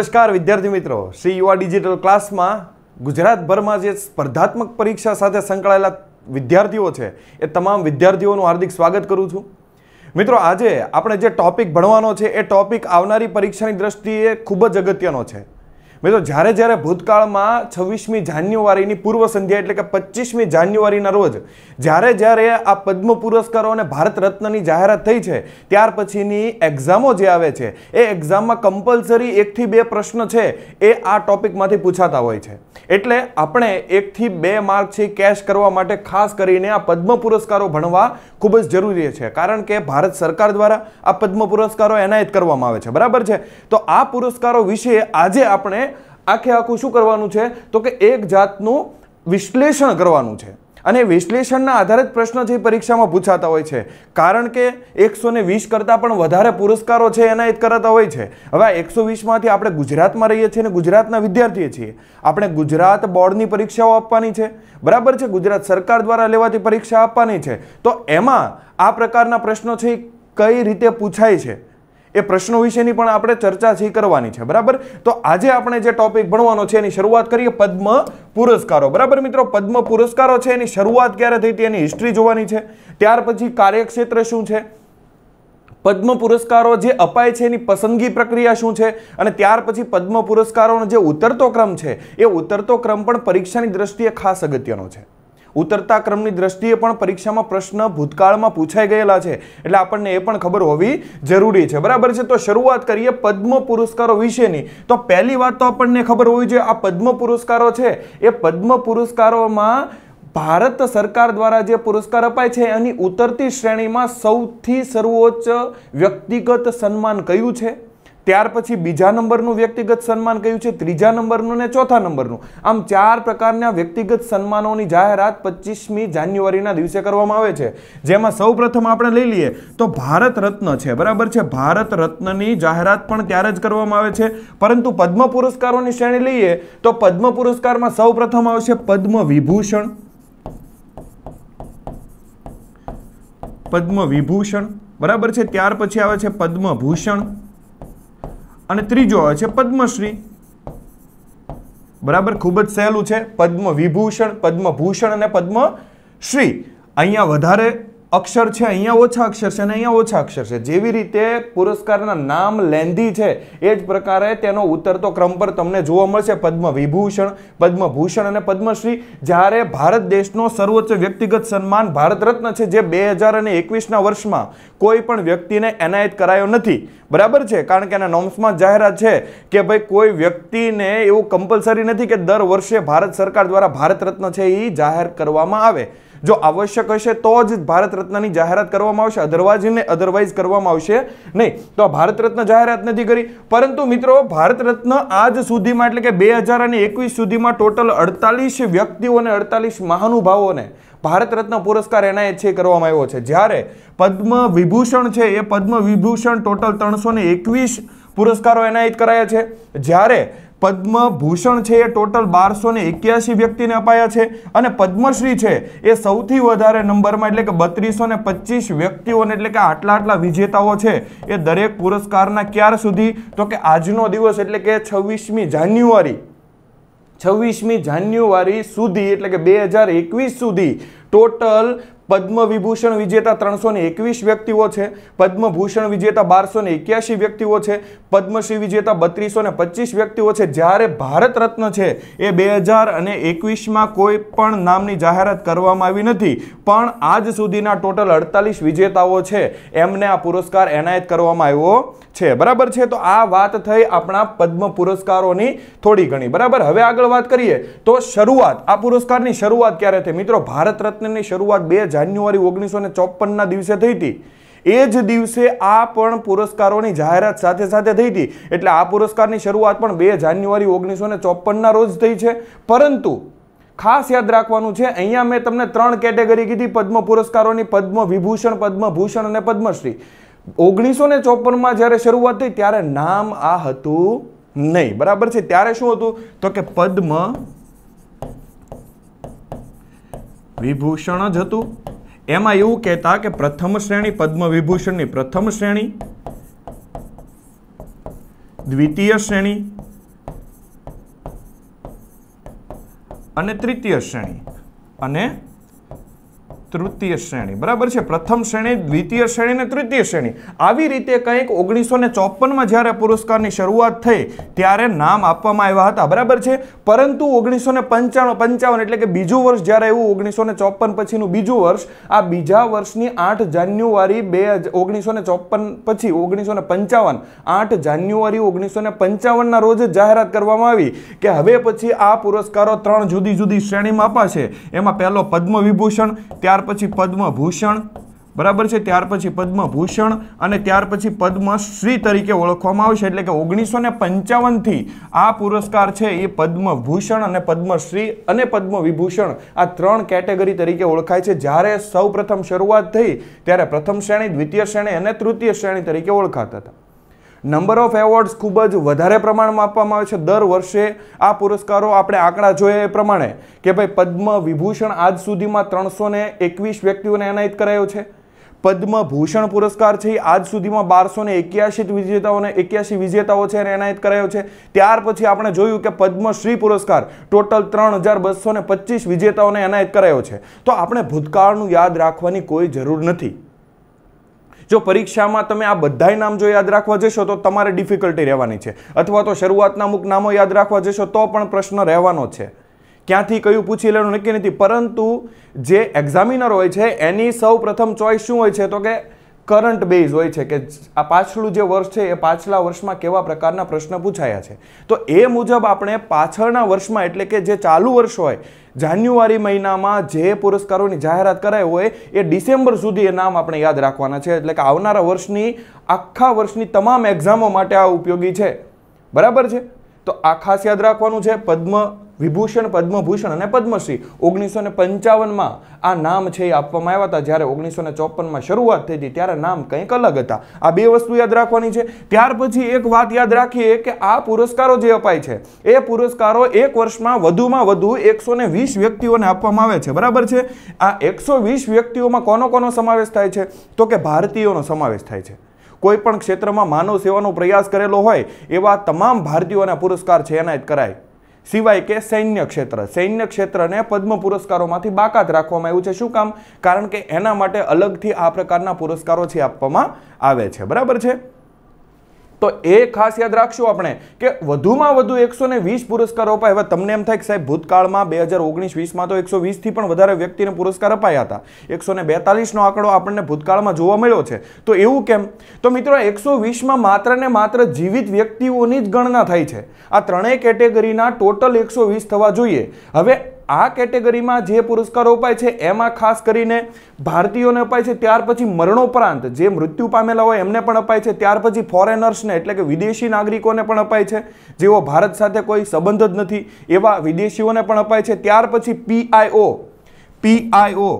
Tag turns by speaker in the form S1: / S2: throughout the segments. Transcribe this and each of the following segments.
S1: નમસ્કાર વિદ્યાર્થી મિત્રો શ્રી યુવા ડિજિટલ ક્લાસમાં ગુજરાતભરમાં જે સ્પર્ધાત્મક પરીક્ષા સાથે સંકળાયેલા વિદ્યાર્થીઓ છે એ તમામ વિદ્યાર્થીઓનું હાર્દિક સ્વાગત કરું છું મિત્રો આજે આપણે જે ટોપિક ભણવાનો છે એ ટોપિક આવનારી પરીક્ષાની દ્રષ્ટિએ ખૂબ જ અગત્યનો છે મિત્રો જ્યારે જ્યારે ભૂતકાળમાં છવ્વીસમી જાન્યુઆરીની પૂર્વ સંધ્યા એટલે કે પચીસમી જાન્યુઆરીના રોજ જ્યારે જ્યારે આ પદ્મ પુરસ્કારો અને ભારત રત્નની જાહેરાત થઈ છે ત્યાર પછીની એક્ઝામો જે આવે છે એ એક્ઝામમાં કમ્પલસરી એકથી બે પ્રશ્ન છે એ આ ટોપિકમાંથી પૂછાતા હોય છે એટલે આપણે એકથી બે માર્ક છે કેશ કરવા માટે ખાસ કરીને આ પદ્મ પુરસ્કારો ભણવા ખૂબ જ જરૂરી છે કારણ કે ભારત સરકાર દ્વારા આ પદ્મ પુરસ્કારો એનાયત કરવામાં આવે છે બરાબર છે તો આ પુરસ્કારો વિશે આજે આપણે આખે આખું શું કરવાનું છે તો કે એક જાતનું વિશ્લેષણ કરવાનું છે અને વિશ્લેષણના આધારે જ પ્રશ્ન જે પરીક્ષામાં પૂછાતા હોય છે કારણ કે એકસો ને વીસ કરતાં પણ વધારે પુરસ્કારો છે એનાયત કરાતા હોય છે હવે આ એકસો વીસમાંથી આપણે ગુજરાતમાં રહીએ છીએ અને ગુજરાતના વિદ્યાર્થીએ છીએ આપણે ગુજરાત બોર્ડની પરીક્ષાઓ આપવાની છે બરાબર છે ગુજરાત સરકાર દ્વારા લેવાતી પરીક્ષા આપવાની છે તો એમાં આ પ્રકારના પ્રશ્નો છે કઈ રીતે પૂછાય છે એ પ્રશ્નો વિશેની પણ આપણે ચર્ચા છે કરવાની છે બરાબર તો આજે આપણે જે ટોપિક ભણવાનો છે એની શરૂઆત કરીએ પદ્મ પુરસ્કારો બરાબર મિત્રો પદ્મ પુરસ્કારો છે એની શરૂઆત ક્યારે થઈ હતી એની હિસ્ટ્રી જોવાની છે ત્યાર પછી કાર્યક્ષેત્ર શું છે પદ્મ પુરસ્કારો જે અપાય છે એની પસંદગી પ્રક્રિયા શું છે અને ત્યાર પછી પદ્મ પુરસ્કારોનો જે ઉતરતો ક્રમ છે એ ઉતરતો ક્રમ પણ પરીક્ષાની દ્રષ્ટિએ ખાસ અગત્યનો છે ઉતરતા ક્રમની દ્રષ્ટિએ પણ પરીક્ષામાં પ્રશ્ન ભૂતકાળમાં પૂછાઈ ગયેલા છે એટલે આપણને એ પણ ખબર હોવી જરૂરી છે બરાબર છે તો શરૂઆત કરીએ પદ્મ પુરસ્કારો વિશેની તો પહેલી વાત તો આપણને ખબર હોવી જોઈએ આ પદ્મ પુરસ્કારો છે એ પદ્મ પુરસ્કારોમાં ભારત સરકાર દ્વારા જે પુરસ્કાર અપાય છે એની ઉતરતી શ્રેણીમાં સૌથી સર્વોચ્ચ વ્યક્તિગત સન્માન કયું છે ત્યાર પછી બીજા નંબરનું વ્યક્તિગત સન્માન કયું છે ત્રીજા નંબરનું ને ચોથા નંબરનું આમ ચાર પ્રકારના વ્યક્તિગત સન્માનોની જાહેરાત પચીસમી જાન્યુઆરીના દિવસે કરવામાં આવે છે જેમાં સૌ આપણે લઈ લઈએ તો ભારત રત્ન છે બરાબર છે ભારત રત્નની જાહેરાત પણ ત્યારે જ કરવામાં આવે છે પરંતુ પદ્મ પુરસ્કારોની શ્રેણી લઈએ તો પદ્મ પુરસ્કારમાં સૌ આવશે પદ્મ વિભૂષણ પદ્મ વિભૂષણ બરાબર છે ત્યાર પછી આવે છે પદ્મભૂષણ અને ત્રીજો આવે છે પદ્મશ્રી બરાબર ખૂબ જ સહેલું છે પદ્મ વિભૂષણ પદ્મભૂષણ અને પદ્મશ્રી અહીંયા વધારે અક્ષર છે અહીંયા ઓછા અક્ષર છે અને અહીંયા ઓછા અક્ષર છે જેવી રીતે પુરસ્કારના નામ લેંધી છે એ જ પ્રકારે તેનો ઉતરતો ક્રમ પર તમને જોવા મળશે પદ્મ વિભૂષણ પદ્મભૂષણ અને પદ્મશ્રી જ્યારે ભારત દેશનો સર્વોચ્ચ વ્યક્તિગત સન્માન ભારત રત્ન છે જે બે હજાર અને એકવીસના વર્ષમાં કોઈ પણ વ્યક્તિને એનાયત કરાયો નથી બરાબર છે કારણ કે એના નોમ્સમાં જાહેરાત છે કે ભાઈ કોઈ વ્યક્તિને એવું કમ્પલસરી નથી કે દર વર્ષે ભારત સરકાર દ્વારા ભારત રત્ન છે એ જાહેર કરવામાં આવે જો આવશ્યક હશે તો જ ભારત રત્નની જાહેરાત કરવામાં આવશે અધરવાઇઝને અધરવાઇઝ કરવામાં આવશે નહીં તો આ ભારત રત્ન જાહેરાત નથી કરી પરંતુ મિત્રો ભારત રત્ન આજ સુધીમાં એટલે કે બે હજાર અને એકવીસ સુધીમાં ટોટલ અડતાલીસ વ્યક્તિઓને અડતાલીસ મહાનુભાવોને ભારત રત્ન પુરસ્કાર એનાયત છે કરવામાં આવ્યો છે જ્યારે પદ્મ વિભૂષણ છે એ પદ્મ વિભૂષણ ટોટલ ત્રણસો એકવીસ પુરસ્કારો એનાયત કરાયા છે જ્યારે પદ્મભૂષણ છે એ ટોટલ બારસો ને એક્યાસી વ્યક્તિને અપાયા છે અને પદ્મશ્રી છે એ સૌથી વધારે નંબરમાં એટલે કે બત્રીસો ને પચીસ વ્યક્તિઓને એટલે કે આટલા આટલા વિજેતાઓ છે એ દરેક પુરસ્કારના ક્યાર સુધી તો કે આજનો દિવસ એટલે કે છવ્વીસમી જાન્યુઆરી છવ્વીસમી જાન્યુઆરી સુધી એટલે કે બે હજાર એકવીસ સુધી ટોટલ પદ્મ વિભૂષણ વિજેતા ત્રણસો એકવીસ વ્યક્તિઓ છે પદ્મભૂષણ વિજેતા બારસો એક્યાસી વ્યક્તિઓ છે પદ્મશ્રી વિજેતા બત્રીસો ને પચીસ વ્યક્તિઓ છે જ્યારે ભારત રત્ન છે એ બે હજાર અને એકવીસમાં કોઈ પણ નામની જાહેરાત કરવામાં આવી નથી પણ આજ સુધીના ટોટલ અડતાલીસ વિજેતાઓ છે એમને આ પુરસ્કાર એનાયત કરવામાં આવ્યો છે બરાબર છે તો આ વાત થઈ આપણા પદ્મ પુરસ્કારોની થોડી ઘણી બરાબર હવે આગળ વાત કરીએ તો શરૂઆત આ પુરસ્કારની શરૂઆત ક્યારે થઈ મિત્રો ભારત રત્નની શરૂઆત બે હજાર જાન્યુઆરી ઓગણીસો ને ચોપનના દિવસે થઈ હતી એ જ દિવસે આ પણ પુરસ્કારોની જાહેરાત સાથે સાથે થઈ હતી એટલે આ પુરસ્કારની શરૂઆત પણ બે જાન્યુઆરી ઓગણીસો ને ચોપનના રોજ થઈ છે પરંતુ ખાસ યાદ રાખવાનું છે અહીંયા મેં તમને ત્રણ કેટેગરી કીધી પદ્મ પુરસ્કારોની પદ્મ વિભૂષણ પદ્મભૂષણ અને પદ્મશ્રી ઓગણીસો ને ચોપનમાં જ્યારે શરૂઆત થઈ ત્યારે નામ આ હતું નહીં બરાબર છે ત્યારે શું હતું તો કે પદ્મ વિભૂષણ જ હતું એમાં એવું કહેતા કે પ્રથમ શ્રેણી પદ્મ વિભૂષણની પ્રથમ શ્રેણી દ્વિતીય શ્રેણી અને તૃતીય શ્રેણી અને તૃતીય શ્રેણી બરાબર છે પ્રથમ શ્રેણી દ્વિતીય શ્રેણી અને તૃતીય શ્રેણી આવી રીતે કંઈક ઓગણીસો ને ચોપનમાં જ્યારે પુરસ્કારની શરૂઆત થઈ ત્યારે નામ આપવામાં આવ્યા હતા બરાબર છે પરંતુ ઓગણીસો ને પંચાણું પંચાવન એટલે કે બીજું વર્ષ જ્યારે આવ્યું ઓગણીસો ને ચોપન પછીનું બીજું વર્ષ આ બીજા વર્ષની આઠ જાન્યુઆરી બે ઓગણીસો ને ચોપન પછી ઓગણીસો ને પંચાવન આઠ જાન્યુઆરી ઓગણીસો ને પંચાવનના રોજ જાહેરાત કરવામાં આવી કે હવે પછી આ પુરસ્કારો ત્રણ જુદી જુદી શ્રેણીમાં અપાશે એમાં પહેલો પદ્મ વિભૂષણ ત્યાર ત્યાર પછી પદ્મભૂષણ બરાબર છે ત્યાર પછી પદ્મભૂષણ અને ત્યાર પછી પદ્મશ્રી તરીકે ઓળખવામાં આવશે એટલે કે ઓગણીસો ને પંચાવનથી આ પુરસ્કાર છે એ પદ્મભૂષણ અને પદ્મશ્રી અને પદ્મવિભૂષણ આ ત્રણ કેટેગરી તરીકે ઓળખાય છે જ્યારે સૌ શરૂઆત થઈ ત્યારે પ્રથમ શ્રેણી દ્વિતીય શ્રેણી અને તૃતીય શ્રેણી તરીકે ઓળખાતા હતા નંબર ઓફ એવોર્ડ્સ ખૂબ જ વધારે પ્રમાણમાં આપવામાં આવે છે દર વર્ષે આ પુરસ્કારો આપણે આંકડા જોઈએ એ પ્રમાણે કે ભાઈ પદ્મ વિભૂષણ આજ સુધીમાં ત્રણસો એકવીસ વ્યક્તિઓને એનાયત કરાયો છે પદ્મભૂષણ પુરસ્કાર છે આજ સુધીમાં બારસો ને એક્યાસી વિજેતાઓને એક્યાસી વિજેતાઓ છે એને એનાયત કરાયો છે ત્યાર પછી આપણે જોયું કે પદ્મશ્રી પુરસ્કાર ટોટલ ત્રણ હજાર બસો ને પચીસ વિજેતાઓને એનાયત કરાયો છે તો આપણે ભૂતકાળનું યાદ રાખવાની કોઈ જરૂર નથી જો પરીક્ષામાં તમે આ બધાય નામ જો યાદ રાખવા જશો તો તમારે ડિફિકલ્ટી રહેવાની છે અથવા તો શરૂઆતના અમુક નામો યાદ રાખવા જશો તો પણ પ્રશ્ન રહેવાનો છે ક્યાંથી કયું પૂછી લેવાનું નક્કી નથી પરંતુ જે એક્ઝામિનર હોય છે એની સૌ પ્રથમ ચોઇસ શું હોય છે તો કે કરંટ બેઝ હોય છે કે આ પાછલું જે વર્ષ છે એ પાછલા વર્ષમાં કેવા પ્રકારના પ્રશ્ન પૂછાયા છે તો એ મુજબ આપણે પાછળના વર્ષમાં એટલે કે જે ચાલુ વર્ષ હોય જાન્યુઆરી મહિનામાં જે પુરસ્કારોની જાહેરાત કરાઈ હોય એ ડિસેમ્બર સુધી એ નામ આપણે યાદ રાખવાના છે એટલે કે આવનારા વર્ષની આખા વર્ષની તમામ એક્ઝામો માટે આ ઉપયોગી છે બરાબર છે તો આ ખાસ યાદ રાખવાનું છે પદ્મ વિભૂષણ પદ્મભૂષણ અને પદ્મશ્રી ઓગણીસો ને પંચાવનમાં આ નામ છે એ આપવામાં આવ્યા હતા જ્યારે ઓગણીસો ને ચોપનમાં શરૂઆત થઈ હતી ત્યારે નામ કંઈક અલગ હતા આ બે વસ્તુ યાદ રાખવાની છે ત્યાર પછી એક વાત યાદ રાખીએ કે આ પુરસ્કારો જે અપાય છે એ પુરસ્કારો એક વર્ષમાં વધુમાં વધુ એકસો વીસ વ્યક્તિઓને આપવામાં આવે છે બરાબર છે આ એકસો વીસ વ્યક્તિઓમાં કોનો કોનો સમાવેશ થાય છે તો કે ભારતીયોનો સમાવેશ થાય છે કોઈપણ ક્ષેત્રમાં માનવ સેવાનો પ્રયાસ કરેલો હોય એવા તમામ ભારતીયોના પુરસ્કાર છે એનાયત કરાય સિવાય કે સૈન્ય ક્ષેત્ર સૈન્ય ક્ષેત્રને પદ્મ પુરસ્કારોમાંથી બાકાત રાખવામાં આવ્યું છે શું કામ કારણ કે એના માટે અલગથી આ પ્રકારના પુરસ્કારો છે આપવામાં આવે છે બરાબર છે તો એ ખાસ યાદ રાખશું આપણે કે વધુમાં વધુ એકસો પુરસ્કારો અપાય હવે તમને એમ થાય કે સાહેબ ભૂતકાળમાં બે હજાર ઓગણીસ વીસમાં તો એકસો વીસથી પણ વધારે વ્યક્તિને પુરસ્કાર અપાયા હતા એકસો ને બેતાલીસનો આંકડો આપણને ભૂતકાળમાં જોવા મળ્યો છે તો એવું કેમ તો મિત્રો એકસો વીસમાં માત્ર ને માત્ર જીવિત વ્યક્તિઓની જ ગણના થાય છે આ ત્રણેય કેટેગરીના ટોટલ એકસો વીસ થવા જોઈએ હવે આ કેટેગરીમાં જે પુરસ્કારો અપાય છે એમાં ખાસ કરીને ભારતીયોને અપાય છે ત્યાર પછી મરણોપરાંત જે મૃત્યુ પામેલા હોય એમને પણ અપાય છે ત્યાર પછી ફોરેનર્સને એટલે કે વિદેશી નાગરિકોને પણ અપાય છે જેઓ ભારત સાથે કોઈ સંબંધ જ નથી એવા વિદેશીઓને પણ અપાય છે ત્યાર પછી પીઆઈઓ પીઆઈઓ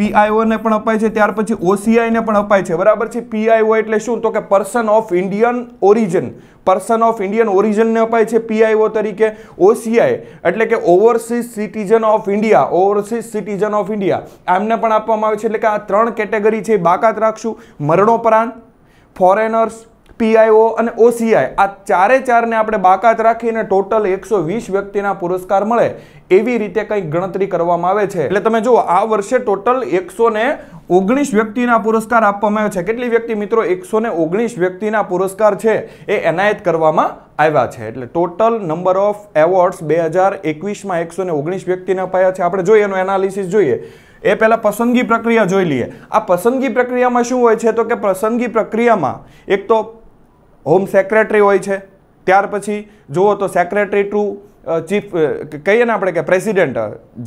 S1: પીઆઈઓને પણ અપાય છે ત્યાર પછી ઓસીઆઈને પણ અપાય છે બરાબર છે પીઆઈઓ એટલે શું તો કે person of Indian origin person of Indian ઓરિજિનને અપાય છે પીઆઈઓ તરીકે ઓસીઆઈ એટલે કે overseas citizen of India overseas citizen of India આમને પણ આપવામાં આવે છે એટલે કે આ ત્રણ કેટેગરી છે બાકાત રાખશું મરણોપરાંત ફોરેનર્સ પીઆઈઓ અને ઓસીઆઈ આ ચારે ચારને આપણે બાકાત રાખીને ટોટલ એકસો વ્યક્તિના પુરસ્કાર મળે એવી રીતે કંઈક ગણતરી કરવામાં આવે છે એટલે તમે જુઓ આ વર્ષે ટોટલ એકસો ઓગણીસ વ્યક્તિના પુરસ્કાર આપવામાં આવ્યો છે કેટલી વ્યક્તિ મિત્રો એકસો ઓગણીસ વ્યક્તિના પુરસ્કાર છે એ એનાયત કરવામાં આવ્યા છે એટલે ટોટલ નંબર ઓફ એવોર્ડ્સ બે હજાર એકવીસમાં એકસો ને ઓગણીસ વ્યક્તિને અપાયા છે આપણે જોઈએ એનું એનાલિસિસ જોઈએ એ પહેલાં પસંદગી પ્રક્રિયા જોઈ લઈએ આ પસંદગી પ્રક્રિયામાં શું હોય છે તો કે પસંદગી પ્રક્રિયામાં એક તો હોમ સેક્રેટરી હોય છે ત્યાર પછી જુઓ તો સેક્રેટરી ટુ ચીફ કહીએ ને આપણે કે પ્રેસિડેન્ટ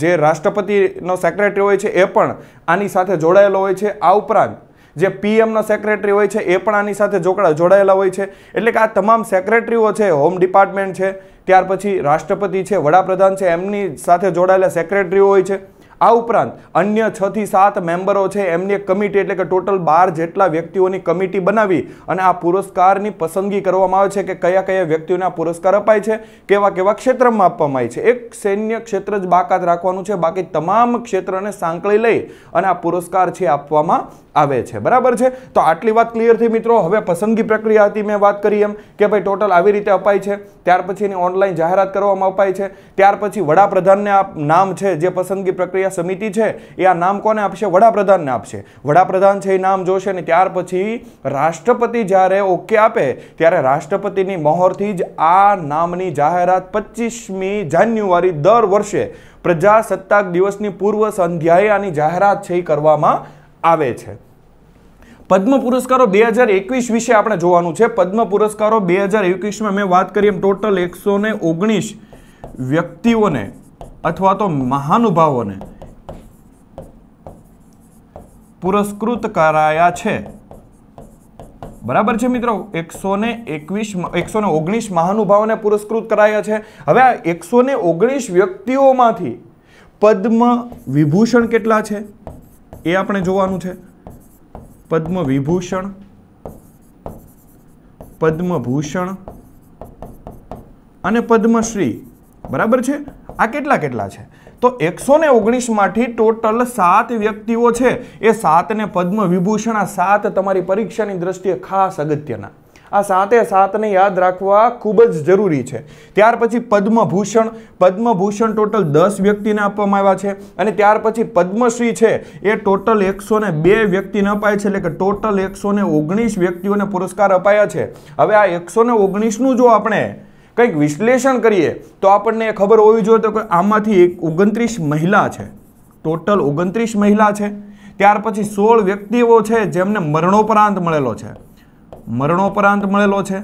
S1: જે રાષ્ટ્રપતિનો સેક્રેટરી હોય છે એ પણ આની સાથે જોડાયેલો હોય છે આ ઉપરાંત જે પીએમનો સેક્રેટરી હોય છે એ પણ આની સાથે જોડાયેલા હોય છે એટલે કે આ તમામ સેક્રેટરીઓ છે હોમ ડિપાર્ટમેન્ટ છે ત્યાર પછી રાષ્ટ્રપતિ છે વડાપ્રધાન છે એમની સાથે જોડાયેલા સેક્રેટરીઓ હોય છે આ ઉપરાંત અન્ય છ થી સાત મેમ્બરો છે એમની એક કમિટી એટલે કે ટોટલ બાર જેટલા વ્યક્તિઓની કમિટી બનાવી અને આ પુરસ્કારની પસંદગી કરવામાં આવે છે કે કયા કયા વ્યક્તિઓને આ પુરસ્કાર અપાય છે કેવા કેવા ક્ષેત્રમાં આપવામાં આવે છે એક સૈન્ય ક્ષેત્ર જ બાકાત રાખવાનું છે બાકી તમામ ક્ષેત્રને સાંકળી લઈ અને આ પુરસ્કાર છે આપવામાં આવે છે બરાબર છે તો આટલી વાત ક્લિયર થઈ મિત્રો હવે પસંદગી પ્રક્રિયા હતી મેં વાત કરી એમ કે ભાઈ ટોટલ આવી રીતે અપાય છે ત્યાર પછી એની ઓનલાઈન જાહેરાત કરવામાં અપાય છે ત્યાર પછી વડાપ્રધાનને આ નામ છે જે પસંદગી પ્રક્રિયા સમિતિ છે એ આ નામ કોને આપશે વડાપ્રધાનને આપશે વડાપ્રધાન છે એ નામ જોશે ને ત્યાર પછી રાષ્ટ્રપતિ જ્યારે ઓકે આપે ત્યારે રાષ્ટ્રપતિની મહોરથી જ આ નામની જાહેરાત પચીસમી જાન્યુઆરી દર વર્ષે પ્રજાસત્તાક દિવસની પૂર્વ સંધ્યાએ આની જાહેરાત છે એ કરવામાં આવે છે પદ્મ પુરસ્કારો બે હજાર એકવીસ વિશે આપણે જોવાનું છે પદ્મ પુરસ્કારો બે હજાર એકવીસમાં મેં વાત કરી એમ ટોટલ એકસો ને ઓગણીસ વ્યક્તિઓને અથવા તો મહાનુભાવોને પુરસ્કૃત કરાયા છે બરાબર છે મિત્રો એકસો ને એકવીસ એકસો ને ઓગણીસ મહાનુભાવોને પુરસ્કૃત કરાયા છે હવે આ એકસો ને ઓગણીસ વ્યક્તિઓમાંથી પદ્મ વિભૂષણ કેટલા છે એ આપણે જોવાનું છે પદ્મવિભૂષણ પદ્મભૂષણ અને પદ્મશ્રી બરાબર છે આ કેટલા કેટલા છે તો એકસો ને ઓગણીસમાંથી ટોટલ સાત વ્યક્તિઓ છે એ સાતને પદ્મ વિભૂષણ આ સાત તમારી પરીક્ષાની દ્રષ્ટિએ ખાસ અગત્યના આ સાતે સાતને યાદ રાખવા ખૂબ જ જરૂરી છે ત્યાર પછી પદ્મભૂષણ પદ્મભૂષણ ટોટલ દસ વ્યક્તિને આપવામાં આવ્યા છે અને ત્યાર પછી પદ્મશ્રી છે એ ટોટલ એકસો બે વ્યક્તિને અપાય છે એટલે કે ટોટલ એકસો ઓગણીસ વ્યક્તિઓને પુરસ્કાર અપાયા છે હવે આ એકસો ને ઓગણીસનું જો આપણે કંઈક વિશ્લેષણ કરીએ તો આપણને ખબર હોવી જોઈએ તો કે આમાંથી એક ઓગણત્રીસ મહિલા છે ટોટલ ઓગણત્રીસ મહિલા છે ત્યાર પછી સોળ વ્યક્તિઓ છે જેમને મરણોપરાંત મળેલો છે મરણોપરાંત મળેલો છે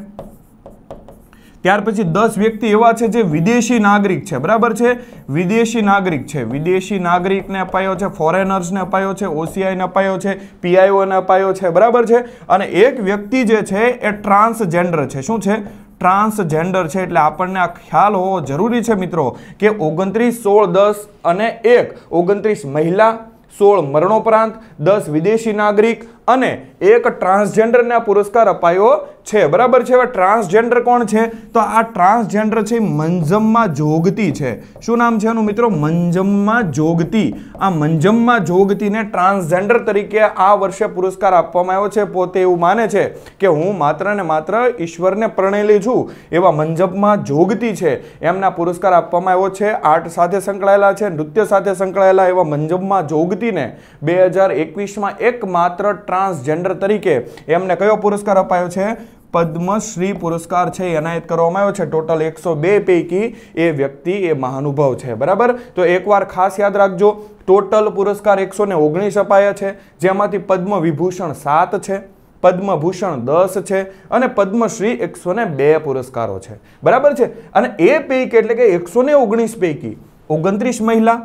S1: ત્યાર પછી દસ વ્યક્તિ એવા છે જે વિદેશી નાગરિક છે બરાબર છે વિદેશી નાગરિક છે વિદેશી નાગરિકને અપાયો છે ફોરેનર્સને અપાયો છે ઓસીઆઈને અપાયો છે પીઆઈઓને અપાયો છે બરાબર છે અને એક વ્યક્તિ જે છે એ ટ્રાન્સજેન્ડર છે શું છે ટ્રાન્સજેન્ડર છે એટલે આપણને આ ખ્યાલ હોવો જરૂરી છે મિત્રો કે ઓગણત્રીસ સોળ દસ અને એક ઓગણત્રીસ મહિલા સોળ મરણોપરાંત દસ વિદેશી નાગરિક અને એક ટ્રાન્સજેન્ડરને પુરસ્કાર અપાયો છે બરાબર છે હવે ટ્રાન્સજેન્ડર કોણ છે તો આ ટ્રાન્સજેન્ડર છે મંજમમાં જોગતી છે શું નામ છે એનું મિત્રો મંજમમાં જોગતી આ મંજમમાં જોગતીને ટ્રાન્સજેન્ડર તરીકે આ વર્ષે પુરસ્કાર આપવામાં આવ્યો છે પોતે એવું માને છે કે હું માત્ર ને માત્ર ઈશ્વરને પ્રણેલી છું એવા મંજમમાં જોગતી છે એમના પુરસ્કાર આપવામાં આવ્યો છે આર્ટ સાથે સંકળાયેલા છે નૃત્ય સાથે સંકળાયેલા એવા મંજમમાં જોગતીને બે હજાર એકવીસમાં એકમાત્ર ટ્રાન્સજેન્ડર તરીકે એમને કયો પુરસ્કાર અપાયો છે પદ્મશ્રી પુરસ્કાર છે એનાયત કરવામાં આવ્યો છે ટોટલ એકસો બે પૈકી એ વ્યક્તિ એ મહાનુભવ છે બરાબર તો એકવાર ખાસ યાદ રાખજો ટોટલ પુરસ્કાર એકસો ને ઓગણીસ અપાયા છે જેમાંથી પદ્મ વિભૂષણ સાત છે પદ્મભૂષણ દસ છે અને પદ્મશ્રી એકસો ને બે પુરસ્કારો છે બરાબર છે અને એ પૈકી એટલે કે એકસો ને ઓગણીસ પૈકી ઓગણત્રીસ મહિલા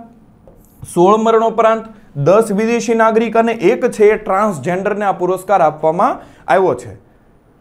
S1: સોળ મરણોપરાંત દસ વિદેશી નાગરિક અને એક છે એ ટ્રાન્સજેન્ડરને આ પુરસ્કાર આપવામાં આવ્યો છે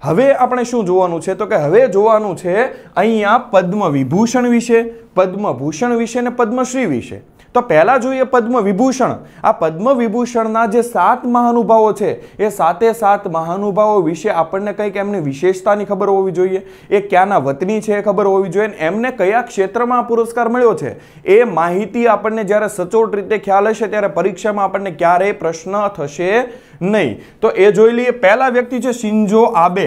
S1: હવે આપણે શું જોવાનું છે તો કે હવે જોવાનું છે અહીંયા પદ્મ વિભૂષણ વિશે પદ્મભૂષણ વિશે ને પદ્મશ્રી વિશે તો પહેલાં જોઈએ પદ્મ વિભૂષણ આ પદ્મ વિભૂષણના જે સાત મહાનુભાવો છે એ સાતે સાત મહાનુભાવો વિશે આપણને કંઈક એમની વિશેષતાની ખબર હોવી જોઈએ એ ક્યાંના વતની છે એ ખબર હોવી જોઈએ અને એમને કયા ક્ષેત્રમાં પુરસ્કાર મળ્યો છે એ માહિતી આપણને જ્યારે સચોટ રીતે ખ્યાલ હશે ત્યારે પરીક્ષામાં આપણને ક્યારેય પ્રશ્ન થશે નહીં તો એ જોઈ લઈએ પહેલા વ્યક્તિ છે સિંજો આબે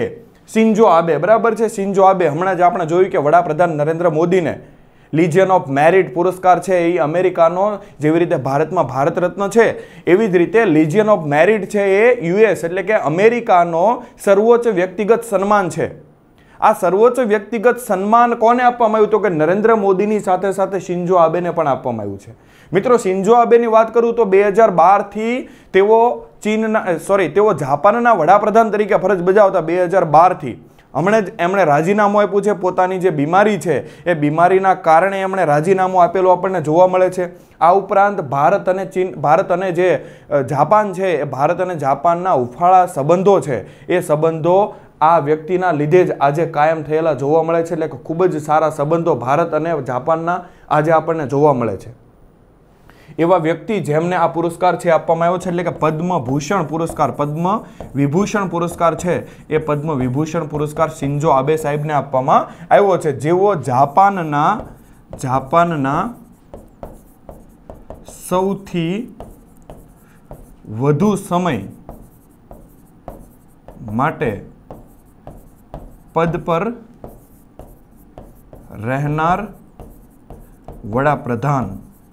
S1: સિંજો આબે બરાબર છે સિંજો આબે હમણાં જ આપણે જોયું કે વડાપ્રધાન નરેન્દ્ર મોદીને લિજિયન ઓફ મેરિટ પુરસ્કાર છે એ અમેરિકાનો જેવી રીતે ભારતમાં ભારત રત્ન છે એવી જ રીતે લિજિયન ઓફ મેરિટ છે એ યુએસ એટલે કે અમેરિકાનો સર્વોચ્ચ વ્યક્તિગત સન્માન છે આ સર્વોચ્ચ વ્યક્તિગત સન્માન કોને આપવામાં આવ્યું તો કે નરેન્દ્ર મોદીની સાથે સાથે શિંજો આબેને પણ આપવામાં આવ્યું છે મિત્રો શિંજો આબેની વાત કરું તો બે હજાર બારથી તેઓ ચીનના સોરી તેઓ જાપાનના વડાપ્રધાન તરીકે ફરજ બજાવતા બે હજાર બારથી હમણે જ એમણે રાજીનામું આપ્યું છે પોતાની જે બીમારી છે એ બીમારીના કારણે એમણે રાજીનામું આપેલું આપણને જોવા મળે છે આ ઉપરાંત ભારત અને ચીન ભારત અને જે જાપાન છે એ ભારત અને જાપાનના ઉફાળા સંબંધો છે એ સંબંધો આ વ્યક્તિના લીધે જ આજે કાયમ થયેલા જોવા મળે છે એટલે કે ખૂબ જ સારા સંબંધો ભારત અને જાપાનના આજે આપણને જોવા મળે છે એવા વ્યક્તિ જેમને આ પુરસ્કાર છે આપવામાં આવ્યો છે એટલે કે પદ્મભૂષણ પુરસ્કાર પદ્મ વિભૂષણ પુરસ્કાર છે એ પદ્મ વિભૂષણ પુરસ્કાર સિંજો આબે સાહેબને આપવામાં આવ્યો છે જેઓ જાપાનના જાપાનના સૌથી વધુ સમય માટે પદ પર રહેનાર વડાપ્રધાન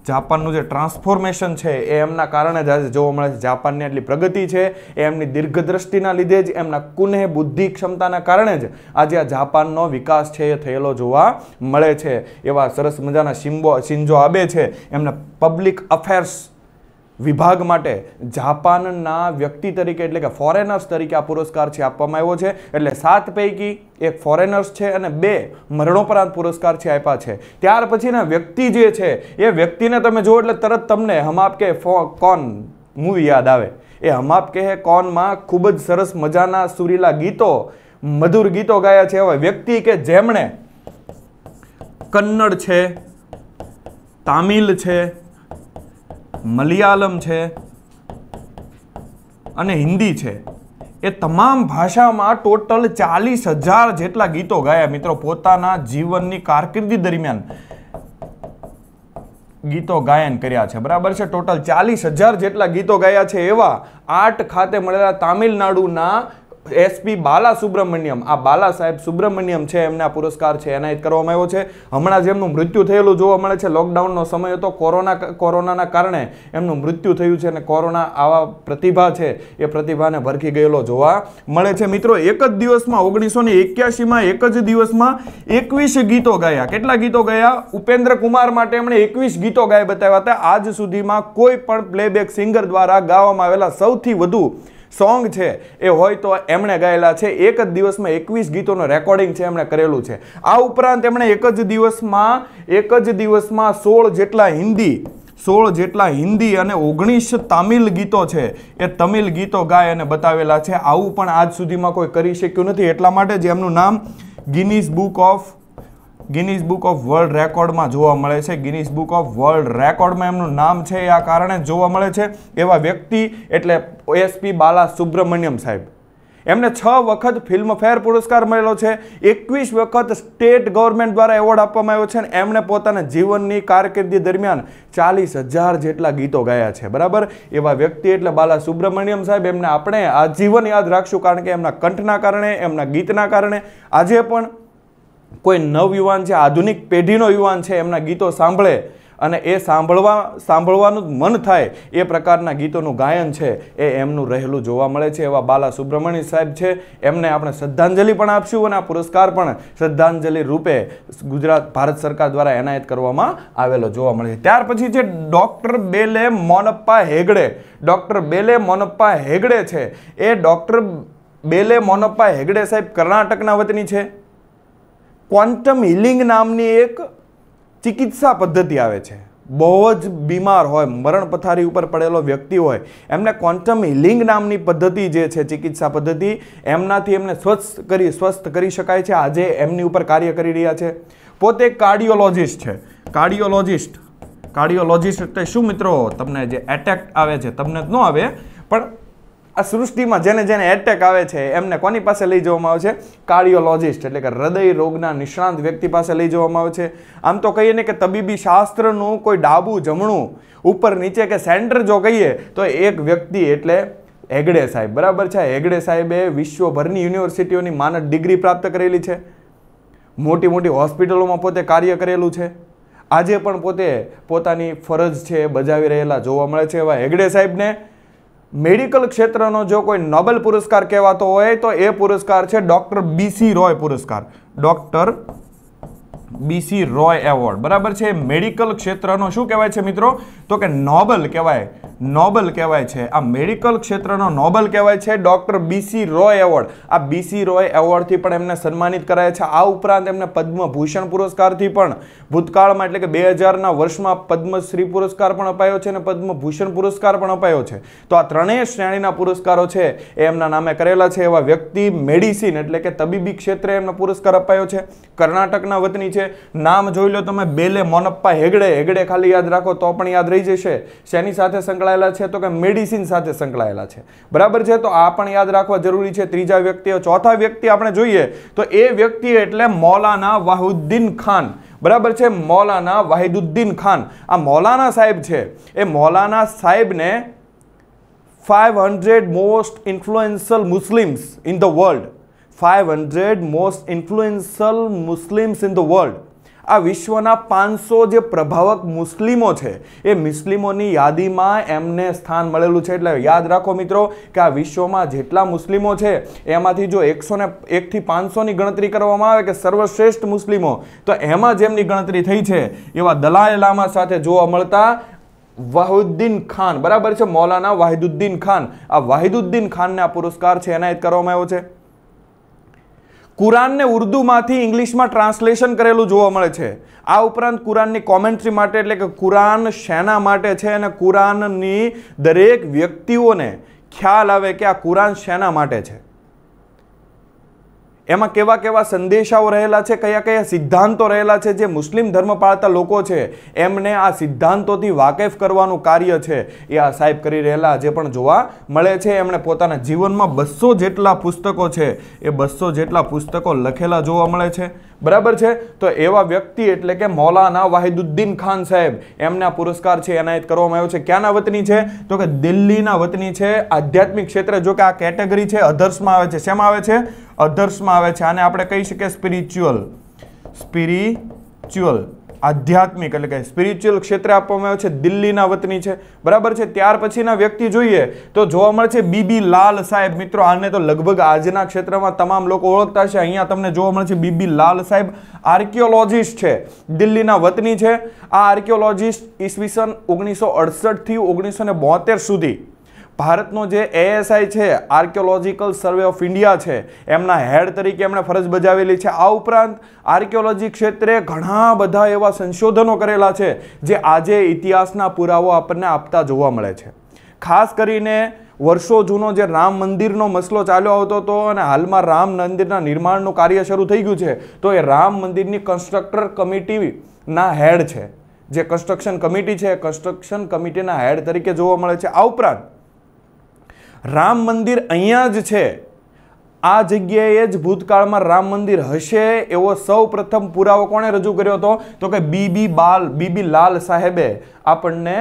S1: જાપાનનું જે ટ્રાન્સફોર્મેશન છે એ એમના કારણે જ આજે જોવા મળે છે જાપાનની આટલી પ્રગતિ છે એ એમની દીર્ઘદ્રષ્ટિના લીધે જ એમના કુનેહ બુદ્ધિ ક્ષમતાના કારણે જ આજે આ જાપાનનો વિકાસ છે એ થયેલો જોવા મળે છે એવા સરસ મજાના શિમ્બો શિંજો આબે છે એમને પબ્લિક અફેર્સ વિભાગ માટે જાપાનના વ્યક્તિ તરીકે એટલે કે ફોરેનર્સ તરીકે આ પુરસ્કાર છે આપવામાં આવ્યો છે એટલે સાત પૈકી એક ફોરેનર્સ છે અને બે મરણોપરાંત પુરસ્કાર છે આપ્યા છે ત્યાર પછીના વ્યક્તિ જે છે એ વ્યક્તિને તમે જુઓ એટલે તરત તમને હમ આપકે કોન મૂવી યાદ આવે એ હમ આપકે હે કોનમાં ખૂબ જ સરસ મજાના સુરીલા ગીતો મધુર ગીતો ગાયા છે હવે વ્યક્તિ કે જેમણે કન્નડ છે તામિલ છે મલયાલમ છે અને હિન્દી છે એ તમામ ભાષામાં ટોટલ ચાલીસ હજાર જેટલા ગીતો ગાયા મિત્રો પોતાના જીવનની કારકિર્દી દરમિયાન ગીતો ગાયન કર્યા છે બરાબર છે ટોટલ ચાલીસ હજાર જેટલા ગીતો ગાયા છે એવા આર્ટ ખાતે મળેલા તામિલનાડુના એસપી બાલા સુબ્રમણ્યમ આ બાલા સાહેબ સુબ્રમણ્યમ છે એમને આ પુરસ્કાર છે એનાયત કરવામાં આવ્યો છે હમણાં જેમનું મૃત્યુ થયેલું જોવા મળે છે લોકડાઉનનો સમય હતો કોરોના કોરોનાના કારણે એમનું મૃત્યુ થયું છે અને કોરોના આવા પ્રતિભા છે એ પ્રતિભાને ભરખી ગયેલો જોવા મળે છે મિત્રો એક જ દિવસમાં ઓગણીસો ને એક્યાસીમાં એક જ દિવસમાં એકવીસ ગીતો ગાયા કેટલા ગીતો ગાયા ઉપેન્દ્ર કુમાર માટે એમણે એકવીસ ગીતો ગાય બતાવ્યા હતા આજ સુધીમાં કોઈ પણ પ્લેબેક સિંગર દ્વારા ગાવામાં આવેલા સૌથી વધુ સોંગ છે એ હોય તો એમણે ગાયેલા છે એક જ દિવસમાં એકવીસ ગીતોનું રેકોર્ડિંગ છે એમણે કરેલું છે આ ઉપરાંત એમણે એક જ દિવસમાં એક જ દિવસમાં સોળ જેટલા હિન્દી સોળ જેટલા હિન્દી અને ઓગણીસ તામિલ ગીતો છે એ તમિલ ગીતો ગાય અને બતાવેલા છે આવું પણ આજ સુધીમાં કોઈ કરી શક્યું નથી એટલા માટે જ એમનું નામ Guinness book of Guinness book of world રેકોર્ડમાં જોવા મળે છે ગિનિસ બુક ઓફ વર્લ્ડ રેકોર્ડમાં એમનું નામ છે આ કારણે જોવા મળે છે એવા વ્યક્તિ એટલે એસપી બાલા સુબ્રમણ્યમ સાહેબ એમને છ વખત ફિલ્મફેર પુરસ્કાર મળેલો છે એકવીસ વખત સ્ટેટ ગવર્મેન્ટ દ્વારા એવોર્ડ આપવામાં આવ્યો છે અને એમણે પોતાના જીવનની કારકિર્દી દરમિયાન ચાલીસ હજાર જેટલા ગીતો ગાયા છે બરાબર એવા વ્યક્તિ એટલે બાલા સુબ્રમણ્યમ સાહેબ એમને આપણે આજીવન યાદ રાખશું કારણ કે એમના કંઠના કારણે એમના ગીતના કારણે આજે પણ કોઈ નવયુવાન છે આધુનિક પેઢીનો યુવાન છે એમના ગીતો સાંભળે અને એ સાંભળવા સાંભળવાનું જ મન થાય એ પ્રકારના ગીતોનું ગાયન છે એ એમનું રહેલું જોવા મળે છે એવા બાલા સુબ્રમણ્ય સાહેબ છે એમને આપણે શ્રદ્ધાંજલિ પણ આપશું અને આ પુરસ્કાર પણ શ્રદ્ધાંજલિ રૂપે ગુજરાત ભારત સરકાર દ્વારા એનાયત કરવામાં આવેલો જોવા મળે છે ત્યાર પછી છે ડૉક્ટર બેલે મોનપ્પા હેગડે ડૉક્ટર બેલે મોનપ્પા હેગડે છે એ ડૉક્ટર બેલે મોનપ્પા હેગડે સાહેબ કર્ણાટકના વતની છે ક્વોન્ટમ હિલિંગ નામની એક ચિકિત્સા પદ્ધતિ આવે છે બહુ જ બીમાર હોય મરણ પથારી ઉપર પડેલો વ્યક્તિ હોય એમને ક્વોન્ટમ હિલિંગ નામની પદ્ધતિ જે છે ચિકિત્સા પદ્ધતિ એમનાથી એમને સ્વસ્થ કરી સ્વસ્થ કરી શકાય છે આજે એમની ઉપર કાર્ય કરી રહ્યા છે પોતે કાર્ડિયોલોજિસ્ટ છે કાર્ડિયોલોજિસ્ટ કાર્ડિયોલોજિસ્ટ એટલે શું મિત્રો તમને જે એટેક આવે છે તમને ન આવે પણ આ સૃષ્ટિમાં જેને જેને એટેક આવે છે એમને કોની પાસે લઈ જવામાં આવે છે કાર્ડિયોલોજિસ્ટ એટલે કે હૃદય રોગના નિષ્ણાંત વ્યક્તિ પાસે લઈ જવામાં આવે છે આમ તો કહીએ ને કે તબીબી શાસ્ત્રનું કોઈ ડાબું જમણું ઉપર નીચે કે સેન્ટર જો કહીએ તો એક વ્યક્તિ એટલે હેગડે સાહેબ બરાબર છે હેગડે સાહેબે વિશ્વભરની યુનિવર્સિટીઓની માનદ ડિગ્રી પ્રાપ્ત કરેલી છે મોટી મોટી હોસ્પિટલોમાં પોતે કાર્ય કરેલું છે આજે પણ પોતે પોતાની ફરજ છે બજાવી રહેલા જોવા મળે છે એવા હેગડે સાહેબને મેડિકલ ક્ષેત્રનો જો કોઈ નોબેલ પુરસ્કાર કહેવાતો હોય તો એ પુરસ્કાર છે ડૉક્ટર બીસી રોય પુરસ્કાર ડૉક્ટર બીસી રોય એવોર્ડ બરાબર છે મેડિકલ ક્ષેત્રનો શું કહેવાય છે મિત્રો તો કે નોબલ કહેવાય નોબલ કહેવાય છે આ મેડિકલ ક્ષેત્રનો નોબલ કહેવાય છે ડૉક્ટર બીસી રોય એવોર્ડ આ બીસી રોય એવોર્ડથી પણ એમને સન્માનિત કરાયા છે આ ઉપરાંત એમને પદ્મભૂષણ પુરસ્કારથી પણ ભૂતકાળમાં એટલે કે બે હજારના વર્ષમાં પદ્મશ્રી પુરસ્કાર પણ અપાયો છે અને પદ્મભૂષણ પુરસ્કાર પણ અપાયો છે તો આ ત્રણેય શ્રેણીના પુરસ્કારો છે એ એમના નામે કરેલા છે એવા વ્યક્તિ મેડિસિન એટલે કે તબીબી ક્ષેત્રે એમને પુરસ્કાર અપાયો છે કર્ણાટકના વતની છે નામ જોઈ લો તમે બેલે મોનપ્પા હેગડે હેગડે ખાલી યાદ રાખો તો પણ યાદ રહી જશે શેની સાથે સંકળાયેલા સંકળાયેલા છે તો કે મેડિસિન સાથે સંકળાયેલા છે બરાબર છે તો આ પણ યાદ રાખવા જરૂરી છે ત્રીજા વ્યક્તિઓ ચોથા વ્યક્તિ આપણે જોઈએ તો એ વ્યક્તિ એટલે મૌલાના વાહુદ્દીન ખાન બરાબર છે મૌલાના વાહિદુદ્દીન ખાન આ મૌલાના સાહેબ છે એ મૌલાના સાહેબને five hundred most influential Muslims in the world five hundred most influential Muslims in the world આ વિશ્વના પાંચસો જે પ્રભાવક મુસ્લિમો છે એ મુસ્લિમોની યાદીમાં એમને સ્થાન મળેલું છે એટલે યાદ રાખો મિત્રો કે આ વિશ્વમાં જેટલા મુસ્લિમો છે એમાંથી જો એકસો ને એકથી પાંચસોની ગણતરી કરવામાં આવે કે સર્વશ્રેષ્ઠ મુસ્લિમો તો એમાં જેમની ગણતરી થઈ છે એવા દલાય લામા સાથે જોવા મળતા વાહુદ્દીન ખાન બરાબર છે મૌલાના વાહિદુદ્દીન ખાન આ વાહિદુદ્દીન ખાનને આ પુરસ્કાર છે એનાયત કરવામાં આવ્યો છે કુરાનને ઉર્દુમાંથી ઇંગ્લિશમાં ટ્રાન્સલેશન કરેલું જોવા મળે છે આ ઉપરાંત કુરાનની કોમેન્ટ્રી માટે એટલે કે કુરાન શેના માટે છે અને કુરાનની દરેક વ્યક્તિઓને ખ્યાલ આવે કે આ કુરાન શેના માટે છે એમાં કેવા કેવા સંદેશાઓ રહેલા છે કયા કયા સિદ્ધાંતો રહેલા છે જે મુસ્લિમ ધર્મ પાળતા લોકો છે એમને આ સિદ્ધાંતોથી વાકેફ કરવાનું કાર્ય છે એ આ સાહેબ કરી રહેલા આજે પણ જોવા મળે છે એમણે પોતાના જીવનમાં બસો જેટલા પુસ્તકો છે એ બસો જેટલા પુસ્તકો લખેલા જોવા મળે છે બરાબર છે તો એવા વ્યક્તિ એટલે કે મૌલાના વાહિદુદ્દીન ખાન સાહેબ એમના પુરસ્કાર છે એનાયત કરવામાં આવ્યો છે ક્યાંના વતની છે તો કે દિલ્હીના વતની છે આધ્યાત્મિક ક્ષેત્રે જો કે આ કેટેગરી છે અધર્સમાં આવે છે શેમાં આવે છે અધર્સમાં આવે છે આને આપણે કહી શકીએ સ્પિરિચ્યુઅલ સ્પિરિચ્યુઅલ આધ્યાત્મિક એટલે કે સ્પિરિચ્યુઅલ ક્ષેત્રે આપવામાં આવ્યો છે દિલ્હીના વતની છે બરાબર છે ત્યાર પછીના વ્યક્તિ જોઈએ તો જોવા મળે છે બીબી લાલ સાહેબ મિત્રો આને તો લગભગ આજના ક્ષેત્રમાં તમામ લોકો ઓળખતા છે અહીંયા તમને જોવા મળે છે બીબી લાલ સાહેબ આર્કિયોલોજિસ્ટ છે દિલ્હીના વતની છે આ આર્કિયોલોજિસ્ટ ઈસવીસન ઓગણીસો અડસઠથી ઓગણીસો ને બોતેર સુધી ભારતનો જે એએસઆઈ છે આર્કિયોલોજીકલ સર્વે ઓફ ઇન્ડિયા છે એમના હેડ તરીકે એમણે ફરજ બજાવેલી છે આ ઉપરાંત આર્કિયોલોજી ક્ષેત્રે ઘણા બધા એવા સંશોધનો કરેલા છે જે આજે ઇતિહાસના પુરાવો આપણને આપતા જોવા મળે છે ખાસ કરીને વર્ષો જૂનો જે રામ મંદિરનો મસલો ચાલ્યો આવતો હતો અને હાલમાં રામ મંદિરના નિર્માણનું કાર્ય શરૂ થઈ ગયું છે તો એ રામ મંદિરની કન્સ્ટ્રક્ટર કમિટીના હેડ છે જે કન્સ્ટ્રક્શન કમિટી છે કન્સ્ટ્રક્શન કમિટીના હેડ તરીકે જોવા મળે છે આ ઉપરાંત રામ મંદિર અહીંયા જ છે આ જગ્યાએ જ ભૂતકાળમાં રામ મંદિર હશે એવો સૌ પ્રથમ પુરાવો કોણે રજૂ કર્યો હતો તો કે બીબી બાલ બીબી લાલ સાહેબે આપણને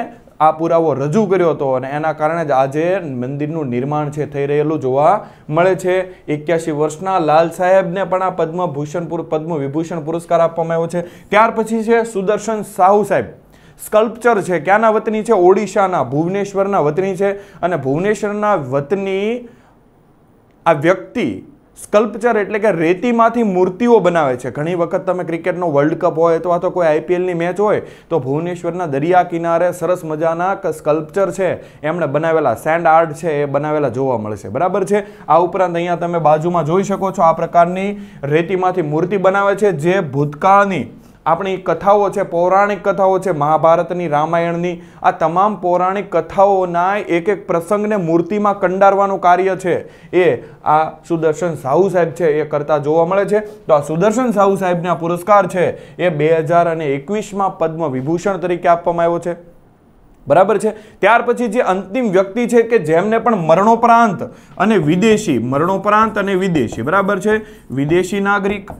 S1: આ પુરાવો રજૂ કર્યો હતો અને એના કારણે જ આજે મંદિરનું નિર્માણ છે થઈ રહેલું જોવા મળે છે એક્યાસી વર્ષના લાલ સાહેબને પણ આ પદ્મભૂષણ પદ્મ વિભૂષણ પુરસ્કાર આપવામાં આવ્યો છે ત્યાર પછી છે સુદર્શન સાહુ સાહેબ સ્કલ્પચર છે ક્યાંના વતની છે ઓડિશાના ભુવનેશ્વરના વતની છે અને ભુવનેશ્વરના વતની આ વ્યક્તિ સ્કલ્પચર એટલે કે રેતીમાંથી મૂર્તિઓ બનાવે છે ઘણી વખત તમે ક્રિકેટનો વર્લ્ડ કપ હોય અથવા તો કોઈ આઈપીએલની મેચ હોય તો ભુવનેશ્વરના દરિયા કિનારે સરસ મજાના સ્કલ્પચર છે એમણે બનાવેલા સેન્ડ આર્ટ છે એ બનાવેલા જોવા મળશે બરાબર છે આ ઉપરાંત અહીંયા તમે બાજુમાં જોઈ શકો છો આ પ્રકારની રેતીમાંથી મૂર્તિ બનાવે છે જે ભૂતકાળની આપણી કથાઓ છે પૌરાણિક કથાઓ છે મહાભારતની રામાયણની આ તમામ પૌરાણિક કથાઓના એક એક પ્રસંગને મૂર્તિમાં કંડારવાનું કાર્ય છે એ આ સુદર્શન સાહુ સાહેબ છે એ કરતા જોવા મળે છે તો આ સુદર્શન સાહુ સાહેબને આ પુરસ્કાર છે એ બે હજાર અને એકવીસમાં પદ્મ વિભૂષણ તરીકે આપવામાં આવ્યો છે બરાબર છે ત્યાર પછી જે અંતિમ વ્યક્તિ છે કે જેમને પણ મરણોપરાંત અને વિદેશી મરણોપરાંત અને વિદેશી બરાબર છે વિદેશી નાગરિક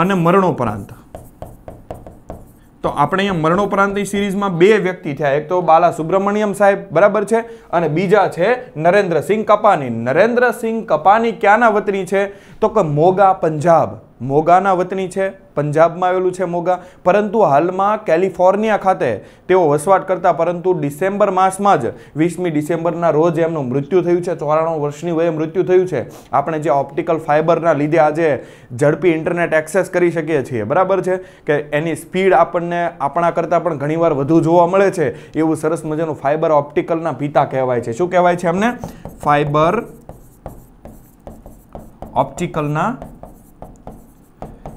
S1: અને મરણોપરાંત તો આપણે અહીંયા મરણોપરાંતની સિરીઝમાં બે વ્યક્તિ થયા એક તો બાલા સુબ્રમણ્યમ સાહેબ બરાબર છે અને બીજા છે નરેન્દ્રસિંહ કપાની નરેન્દ્રસિંહ કપાની ક્યાંના વતની છે તો કે મોગા પંજાબ મોગાના વતની છે પંજાબમાં આવેલું છે મોગા પરંતુ હાલમાં કેલિફોર્નિયા ખાતે તેઓ વસવાટ કરતા પરંતુ ડિસેમ્બર માસમાં જ વીસમી ડિસેમ્બરના રોજ એમનું મૃત્યુ થયું છે ચોરાણું વર્ષની વયે મૃત્યુ થયું છે આપણે જે ઓપ્ટિકલ ફાઇબરના લીધે આજે ઝડપી ઇન્ટરનેટ એક્સેસ કરી શકીએ છીએ બરાબર છે કે એની સ્પીડ આપણને આપણા કરતાં પણ ઘણીવાર વધુ જોવા મળે છે એવું સરસ મજાનું ફાઇબર ઓપ્ટિકલના પિતા કહેવાય છે શું કહેવાય છે એમને ફાઇબર ઓપ્ટિકલના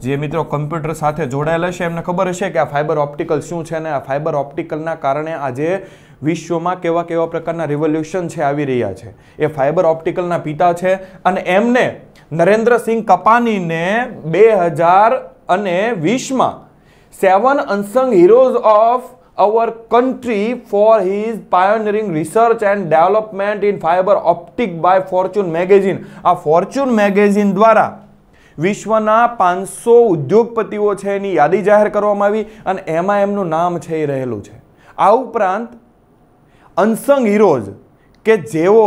S1: જે મિત્રો કમ્પ્યુટર સાથે જોડાયેલા છે એમને ખબર હશે કે આ ફાઇબર ઓપ્ટિકલ શું છે અને આ ફાઇબર ઓપ્ટિકલના કારણે આજે વિશ્વમાં કેવા કેવા પ્રકારના રિવોલ્યુશન છે આવી રહ્યા છે એ ફાઇબર ઓપ્ટિકલના પિતા છે અને એમને નરેન્દ્રસિંહ કપાનીને બે હજાર અને વીસમાં seven unsung heroes of our country for his pioneering research and development in fiber optic by Fortune magazine આ ફોર્ચ્યુન મેગેઝિન દ્વારા વિશ્વના પાંચસો ઉદ્યોગપતિઓ છે એની યાદી જાહેર કરવામાં આવી અને એમાં એમનું નામ છે એ રહેલું છે આ ઉપરાંત અનસંગ હીરોઝ કે જેઓ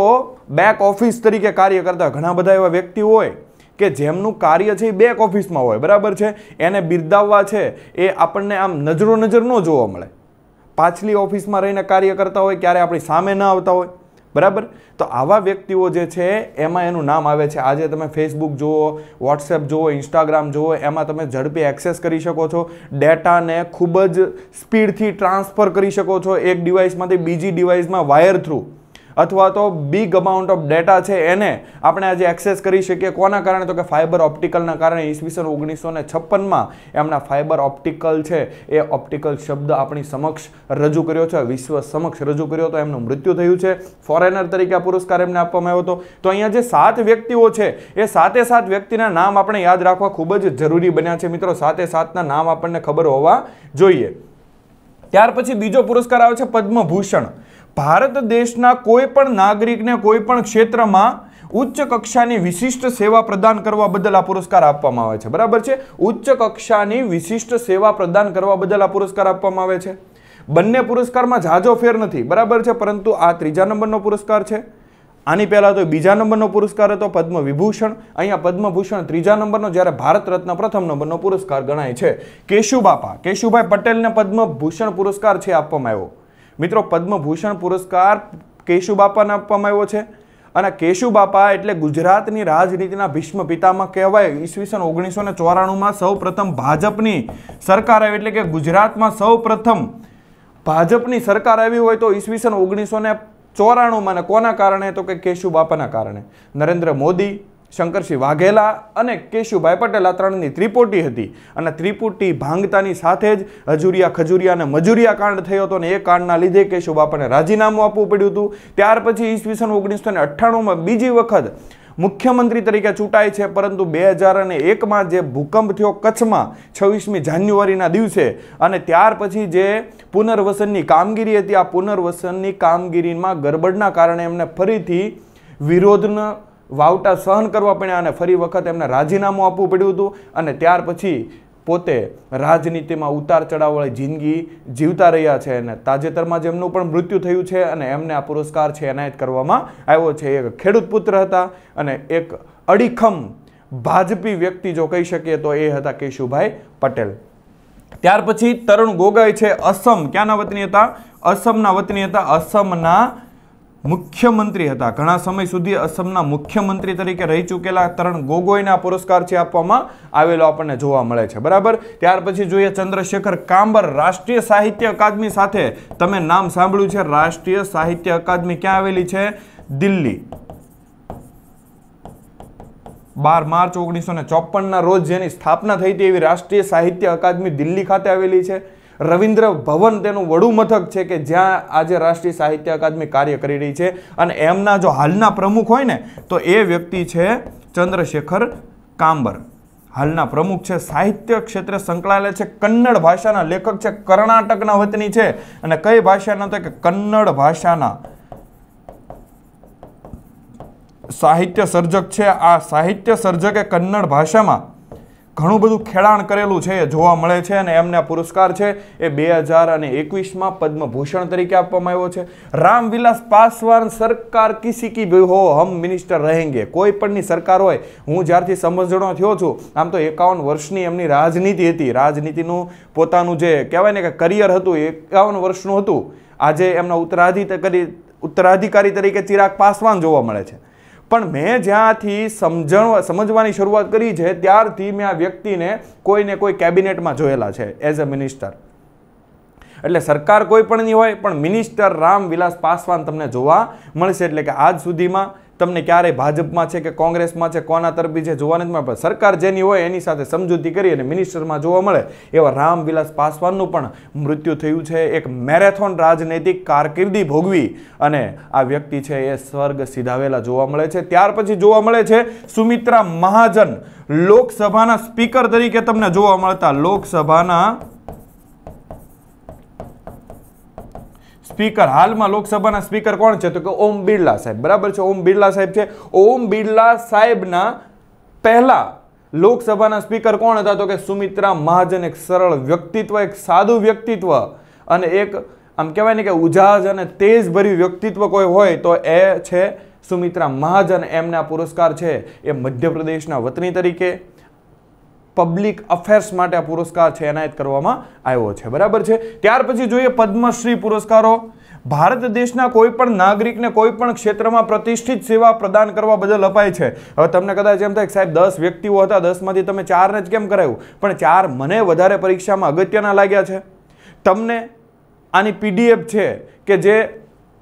S1: બેક ઓફિસ તરીકે કાર્ય કરતા ઘણા બધા એવા વ્યક્તિ હોય કે જેમનું કાર્ય છે એ બેક ઓફિસમાં હોય બરાબર છે એને બિરદાવવા છે એ આપણને આમ નજરો નજર ન જોવા મળે પાછલી ઓફિસમાં રહીને કાર્ય કરતા હોય ક્યારે આપણી સામે ન આવતા હોય બરાબર તો આવા વ્યક્તિઓ જે છે એમાં એનું નામ આવે છે આજે તમે ફેસબુક જુઓ વોટ્સએપ જુઓ ઇન્સ્ટાગ્રામ જુઓ એમાં તમે ઝડપી એક્સેસ કરી શકો છો ડેટાને ખૂબ જ સ્પીડથી ટ્રાન્સફર કરી શકો છો એક ડિવાઇસમાંથી બીજી ડિવાઇસમાં વાયર થ્રુ અથવા તો બિગ અમાઉન્ટ ઓફ ડેટા છે એને આપણે આજે એક્સેસ કરી શકીએ કોના કારણે તો કે ફાઇબર ઓપ્ટિકલના કારણે ઈસવીસન ઓગણીસો ને છપ્પનમાં એમના ફાઇબર ઓપ્ટિકલ છે એ ઓપ્ટિકલ શબ્દ આપણી સમક્ષ રજૂ કર્યો છે વિશ્વ સમક્ષ રજૂ કર્યો હતો એમનું મૃત્યુ થયું છે ફોરેનર તરીકે આ પુરસ્કાર એમને આપવામાં આવ્યો હતો તો અહીંયા જે સાત વ્યક્તિઓ છે એ સાતે સાત વ્યક્તિના નામ આપણે યાદ રાખવા ખૂબ જ જરૂરી બન્યા છે મિત્રો સાતે સાતના નામ આપણને ખબર હોવા જોઈએ ત્યાર પછી બીજો પુરસ્કાર આવે છે પદ્મભૂષણ ભારત દેશના કોઈ પણ નાગરિકને કોઈ પણ ક્ષેત્રમાં ઉચ્ચ કક્ષાની વિશિષ્ટ સેવા પ્રદાન કરવા બદલ આ પુરસ્કાર આપવામાં આવે છે બરાબર છે ઉચ્ચ કક્ષાની વિશિષ્ટ સેવા પ્રદાન કરવા બદલ આ પુરસ્કાર આપવામાં આવે છે બંને પુરસ્કારમાં ઝાઝો ફેર નથી બરાબર છે પરંતુ આ ત્રીજા નંબરનો પુરસ્કાર છે આની પહેલાં તો બીજા નંબરનો પુરસ્કાર હતો પદ્મવિભૂષણ અહીંયા પદ્મભૂષણ ત્રીજા નંબરનો જ્યારે ભારત રત્ન પ્રથમ નંબરનો પુરસ્કાર ગણાય છે કેશુબાપા કેશુભાઈ પટેલને પદ્મભૂષણ પુરસ્કાર છે આપવામાં આવ્યો મિત્રો પદ્મભૂષણ પુરસ્કાર કેશુબાપાને આપવામાં આવ્યો છે અને કેશુબાપા એટલે ગુજરાતની રાજનીતિના ભીષ્મ પિતામાં કહેવાય ઈસવીસન ઓગણીસો ને ચોરાણુંમાં સૌ પ્રથમ ભાજપની સરકાર આવી એટલે કે ગુજરાતમાં સૌ પ્રથમ ભાજપની સરકાર આવી હોય તો ઈસવીસન ઓગણીસો ને ચોરાણુંમાં કોના કારણે તો કે કેશુબાપાના કારણે નરેન્દ્ર મોદી શંકરસિંહ વાઘેલા અને કેશુભાઈ પટેલ આ ત્રણની ત્રિપોટી હતી અને ત્રિપુટી ભાંગતાની સાથે જ હજુરિયા ખજુરિયા અને મજુરિયા કાંડ થયો હતો અને એ કાંડના લીધે કેશુબાપાને રાજીનામું આપવું પડ્યું હતું ત્યાર પછી ઈસવીસન ઓગણીસો ને અઠ્ઠાણુંમાં બીજી વખત મુખ્યમંત્રી તરીકે ચૂંટાય છે પરંતુ બે હજાર અને એકમાં જે ભૂકંપ થયો કચ્છમાં છવ્વીસમી જાન્યુઆરીના દિવસે અને ત્યાર પછી જે પુનર્વસનની કામગીરી હતી આ પુનર્વસનની કામગીરીમાં ગરબડના કારણે એમને ફરીથી વિરોધના વાવટા સહન કરવા પડ્યા અને ફરી વખત એમને રાજીનામું આપવું પડ્યું હતું અને ત્યાર પછી પોતે રાજનીતિમાં ઉતાર ચડાવવાળી જિંદગી જીવતા રહ્યા છે અને તાજેતરમાં જેમનું પણ મૃત્યુ થયું છે અને એમને આ પુરસ્કાર છે એનાયત કરવામાં આવ્યો છે એક ખેડૂત પુત્ર હતા અને એક અડીખમ ભાજપી વ્યક્તિ જો કહી શકીએ તો એ હતા કેશુભાઈ પટેલ ત્યાર પછી તરુણ ગોગોઈ છે અસમ ક્યાંના વતની હતા અસમના વતની હતા અસમના મુખ્યમંત્રી હતા ઘણા સમય સુધી અસમના મુખ્યમંત્રી તરીકે રહી ચૂકેલા તરણ ગોગોઈને પુરસ્કાર છે આપવામાં આવેલો આપણને જોવા મળે છે બરાબર ત્યાર પછી જોઈએ ચંદ્રશેખર કાંબર રાષ્ટ્રીય સાહિત્ય અકાદમી સાથે તમે નામ સાંભળ્યું છે રાષ્ટ્રીય સાહિત્ય અકાદમી ક્યાં આવેલી છે દિલ્હી બાર માર્ચ ઓગણીસો ને ચોપનના રોજ જેની સ્થાપના થઈ હતી એવી રાષ્ટ્રીય સાહિત્ય અકાદમી દિલ્હી ખાતે આવેલી છે રવિન્દ્ર ભવન તેનું વડું મથક છે કે જ્યાં આજે રાષ્ટ્રીય સાહિત્ય અકાદમી કાર્ય કરી રહી છે અને એમના જો હાલના પ્રમુખ હોય ને તો એ વ્યક્તિ છે ચંદ્રશેખર કાંબર હાલના પ્રમુખ છે સાહિત્ય ક્ષેત્રે સંકળાયેલા છે કન્નડ ભાષાના લેખક છે કર્ણાટકના વતની છે અને કઈ ભાષાના તો કે કન્નડ ભાષાના સાહિત્ય સર્જક છે આ સાહિત્ય સર્જકે કન્નડ ભાષામાં ઘણું બધું ખેડાણ કરેલું છે જોવા મળે છે અને એમને પુરસ્કાર છે એ બે હજાર અને એકવીસમાં પદ્મભૂષણ તરીકે આપવામાં આવ્યો છે રામવિલાસ પાસવાન સરકાર કિસી કી હો હમ મિનિસ્ટર રહેંગે કોઈ પણની સરકાર હોય હું જ્યારથી સમજણો થયો છું આમ તો એકાવન વર્ષની એમની રાજનીતિ હતી રાજનીતિનું પોતાનું જે કહેવાય ને કે કરિયર હતું એકાવન વર્ષનું હતું આજે એમના કરી ઉત્તરાધિકારી તરીકે ચિરાગ પાસવાન જોવા મળે છે પણ મેં જ્યાંથી સમજણ સમજવાની શરૂઆત કરી છે ત્યારથી મેં આ વ્યક્તિને કોઈને કોઈ કેબિનેટમાં જોયેલા છે એઝ અ મિનિસ્ટર એટલે સરકાર કોઈ પણ નહીં હોય પણ મિનિસ્ટર રામ વિલાસ પાસવાન તમને જોવા મળશે એટલે કે આજ સુધીમાં તમને ક્યારેય ભાજપમાં છે કે કોંગ્રેસમાં છે કોના તરફી છે જોવા નથી મળે સરકાર જેની હોય એની સાથે સમજૂતી કરી અને મિનિસ્ટરમાં જોવા મળે એવા રામવિલાસ પાસવાનનું પણ મૃત્યુ થયું છે એક મેરેથોન રાજનૈતિક કારકિર્દી ભોગવી અને આ વ્યક્તિ છે એ સ્વર્ગ સીધાવેલા જોવા મળે છે ત્યાર પછી જોવા મળે છે સુમિત્રા મહાજન લોકસભાના સ્પીકર તરીકે તમને જોવા મળતા લોકસભાના સ્પીકર હાલમાં લોકસભાના સ્પીકર કોણ છે તો કે ઓમ બિરલા સાહેબ બરાબર છે ઓમ બિરલા સાહેબ છે ઓમ બિરલા સાહેબના પહેલાં લોકસભાના સ્પીકર કોણ હતા તો કે સુમિત્રા મહાજન એક સરળ વ્યક્તિત્વ એક સાદું વ્યક્તિત્વ અને એક આમ કહેવાય ને કે ઉજાજ અને તેજ ભર્યું વ્યક્તિત્વ કોઈ હોય તો એ છે સુમિત્રા મહાજન એમના પુરસ્કાર છે એ મધ્યપ્રદેશના વતની તરીકે પબ્લિક અફેર્સ માટે આ પુરસ્કાર છે એનાયત કરવામાં આવ્યો છે બરાબર છે ત્યાર પછી જોઈએ પદ્મશ્રી પુરસ્કારો ભારત દેશના કોઈ પણ નાગરિકને કોઈ પણ ક્ષેત્રમાં પ્રતિષ્ઠિત સેવા પ્રદાન કરવા બદલ અપાય છે હવે તમને કદાચ એમ થાય સાહેબ દસ વ્યક્તિઓ હતા દસમાંથી તમે ચારને જ કેમ કરાયું પણ ચાર મને વધારે પરીક્ષામાં અગત્યના લાગ્યા છે તમને આની પીડીએફ છે કે જે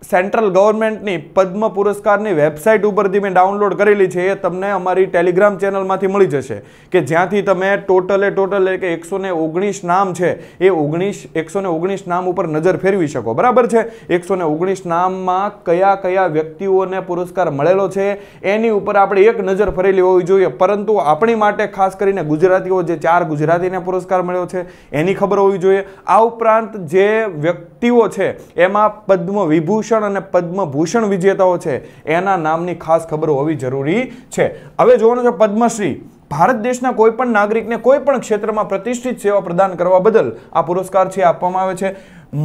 S1: સેન્ટ્રલ ગવર્મેન્ટની પદ્મ પુરસ્કારની વેબસાઇટ ઉપરથી મેં ડાઉનલોડ કરેલી છે એ તમને અમારી ટેલિગ્રામ ચેનલમાંથી મળી જશે કે જ્યાંથી તમે ટોટલે ટોટલ કે એકસો ઓગણીસ નામ છે એ ઓગણીસ એકસો ઓગણીસ નામ ઉપર નજર ફેરવી શકો બરાબર છે એકસો ઓગણીસ નામમાં કયા કયા વ્યક્તિઓને પુરસ્કાર મળેલો છે એની ઉપર આપણે એક નજર ફરેલી હોવી જોઈએ પરંતુ આપણી માટે ખાસ કરીને ગુજરાતીઓ જે ચાર ગુજરાતીને પુરસ્કાર મળ્યો છે એની ખબર હોવી જોઈએ આ ઉપરાંત જે વ્યક્તિઓ છે એમાં પદ્મ વિભૂષ વિભૂષણ અને પદ્મભૂષણ વિજેતાઓ છે એના નામની ખાસ ખબર હોવી જરૂરી છે હવે જોવાનું છે પદ્મશ્રી ભારત દેશના કોઈપણ નાગરિકને કોઈ પણ ક્ષેત્રમાં પ્રતિષ્ઠિત સેવા પ્રદાન કરવા બદલ આ પુરસ્કાર છે આપવામાં આવે છે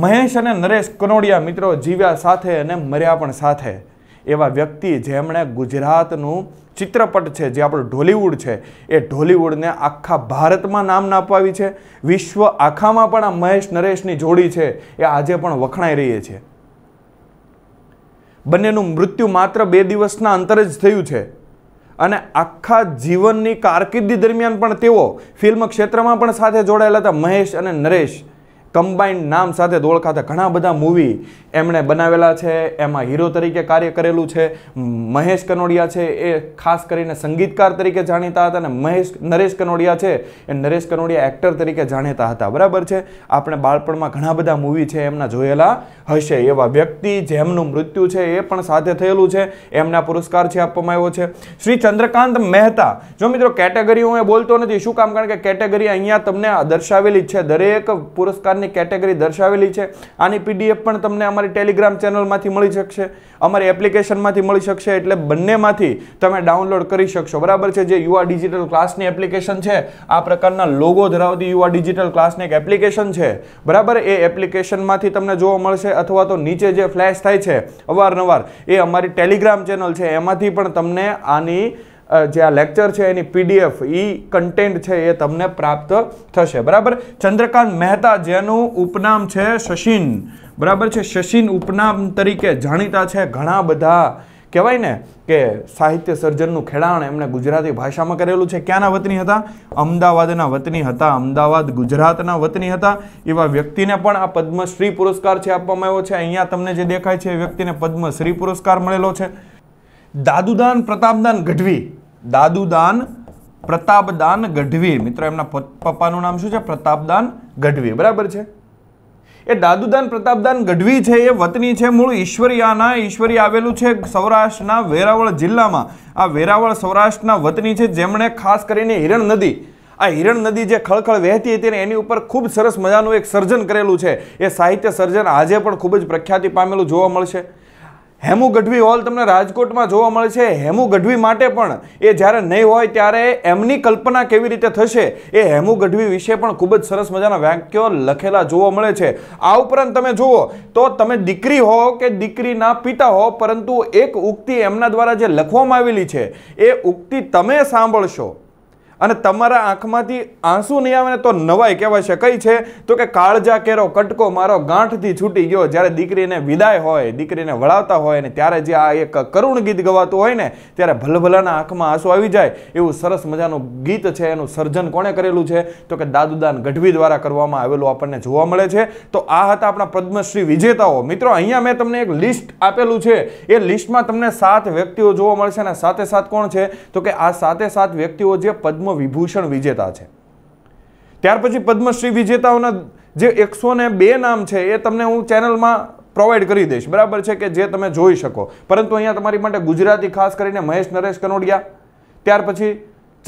S1: મહેશ અને નરેશ કનોડિયા મિત્રો જીવ્યા સાથે અને મર્યા પણ સાથે એવા વ્યક્તિ જેમણે ગુજરાતનું ચિત્રપટ છે જે આપણું ઢોલિવૂડ છે એ ઢોલિવૂડને આખા ભારતમાં નામ નાપાવી છે વિશ્વ આખામાં પણ આ મહેશ નરેશની જોડી છે એ આજે પણ વખણાઈ રહી છે બંનેનું મૃત્યુ માત્ર બે દિવસના અંતરે જ થયું છે અને આખા જીવનની કારકિર્દી દરમિયાન પણ તેઓ ફિલ્મ ક્ષેત્રમાં પણ સાથે જોડાયેલા હતા મહેશ અને નરેશ કમ્બાઇન્ડ નામ સાથે ઓળખાતા ઘણા બધા મૂવી એમણે બનાવેલા છે એમાં હીરો તરીકે કાર્ય કરેલું છે મહેશ કનોડિયા છે એ ખાસ કરીને સંગીતકાર તરીકે જાણીતા હતા અને મહેશ નરેશ કનોડિયા છે એ નરેશ કનોડિયા એક્ટર તરીકે જાણીતા હતા બરાબર છે આપણે બાળપણમાં ઘણા બધા મૂવી છે એમના જોયેલા હશે એવા વ્યક્તિ જેમનું મૃત્યુ છે એ પણ સાથે થયેલું છે એમના પુરસ્કાર છે આપવામાં આવ્યો છે શ્રી ચંદ્રકાંત મહેતા જો મિત્રો કેટેગરી હું એ બોલતો નથી શું કામ કારણ કે કેટેગરી અહીંયા તમને દર્શાવેલી છે દરેક પુરસ્કાર પ્રકારની કેટેગરી દર્શાવેલી છે આની પીડીએફ પણ તમને અમારી ટેલિગ્રામ ચેનલમાંથી મળી શકશે અમારી એપ્લિકેશનમાંથી મળી શકશે એટલે બંનેમાંથી તમે ડાઉનલોડ કરી શકશો બરાબર છે જે યુવા ડિજિટલ ક્લાસની એપ્લિકેશન છે આ પ્રકારના લોગો ધરાવતી યુવા ડિજિટલ ક્લાસની એક એપ્લિકેશન છે બરાબર એ એપ્લિકેશનમાંથી તમને જોવા મળશે અથવા તો નીચે જે ફ્લેશ થાય છે અવારનવાર એ અમારી ટેલિગ્રામ ચેનલ છે એમાંથી પણ તમને આની જે આ લેક્ચર છે એની પીડીએફ ઈ કન્ટેન્ટ છે એ તમને પ્રાપ્ત થશે બરાબર ચંદ્રકાંત મહેતા જેનું ઉપનામ છે શશીન બરાબર છે શશીન ઉપનામ તરીકે જાણીતા છે ઘણા બધા કહેવાય ને કે સાહિત્ય સર્જનનું ખેડાણ એમણે ગુજરાતી ભાષામાં કરેલું છે ક્યાંના વતની હતા અમદાવાદના વતની હતા અમદાવાદ ગુજરાતના વતની હતા એવા વ્યક્તિને પણ આ પદ્મશ્રી પુરસ્કાર છે આપવામાં આવ્યો છે અહીંયા તમને જે દેખાય છે એ વ્યક્તિને પદ્મશ્રી પુરસ્કાર મળેલો છે દાદુદાન પ્રતાપદાન ગઢવી દાદુદાન પ્રતાપદાન ગઢવી મિત્રો એમના પપ્પાનું નામ શું છે પ્રતાપદાન ગઢવી બરાબર છે એ દાદુદાન પ્રતાપદાન ગઢવી છે એ વતની છે મૂળ ઈશ્વરિયાના ઈશ્વરી આવેલું છે સૌરાષ્ટ્રના વેરાવળ જિલ્લામાં આ વેરાવળ સૌરાષ્ટ્રના વતની છે જેમણે ખાસ કરીને હિરણ નદી આ હિરણ નદી જે ખળખળ વહેતી હતી એની ઉપર ખૂબ સરસ મજાનું એક સર્જન કરેલું છે એ સાહિત્ય સર્જન આજે પણ ખૂબ જ પ્રખ્યાતિ પામેલું જોવા મળશે હેમુ ગઢવી હોલ તમને રાજકોટમાં જોવા મળે છે હેમુ ગઢવી માટે પણ એ જ્યારે નહીં હોય ત્યારે એમની કલ્પના કેવી રીતે થશે એ હેમુ ગઢવી વિશે પણ ખૂબ જ સરસ મજાના વાક્યો લખેલા જોવા મળે છે આ ઉપરાંત તમે જુઓ તો તમે દીકરી હો કે દીકરીના પિતા હો પરંતુ એક ઉક્તિ એમના દ્વારા જે લખવામાં આવેલી છે એ ઉક્તિ તમે સાંભળશો અને તમારા આંખમાંથી આંસુ નહીં આવે ને તો નવાઈ કહેવાશે કઈ છે તો કે કાળજા કેરો કટકો મારો ગાંઠથી છૂટી ગયો જ્યારે દીકરીને વિદાય હોય દીકરીને વળાવતા હોય ને ત્યારે જે આ એક કરુણ ગીત ગવાતું હોય ને ત્યારે ભલભલાના આંખમાં આંસુ આવી જાય એવું સરસ મજાનું ગીત છે એનું સર્જન કોણે કરેલું છે તો કે દાદુદાન ગઢવી દ્વારા કરવામાં આવેલું આપણને જોવા મળે છે તો આ હતા આપણા પદ્મશ્રી વિજેતાઓ મિત્રો અહીંયા મેં તમને એક લિસ્ટ આપેલું છે એ લિસ્ટમાં તમને સાત વ્યક્તિઓ જોવા મળશે અને સાથે સાત કોણ છે તો કે આ સાતે સાત વ્યક્તિઓ જે પદ્મ પદ્મ વિભૂષણ વિજેતા છે ત્યાર પછી પદ્મશ્રી વિજેતાઓના જે એકસો ને બે નામ છે એ તમને હું ચેનલમાં પ્રોવાઈડ કરી દઈશ બરાબર છે કે જે તમે જોઈ શકો પરંતુ અહીંયા તમારી માટે ગુજરાતી ખાસ કરીને મહેશ નરેશ કનોડિયા ત્યાર પછી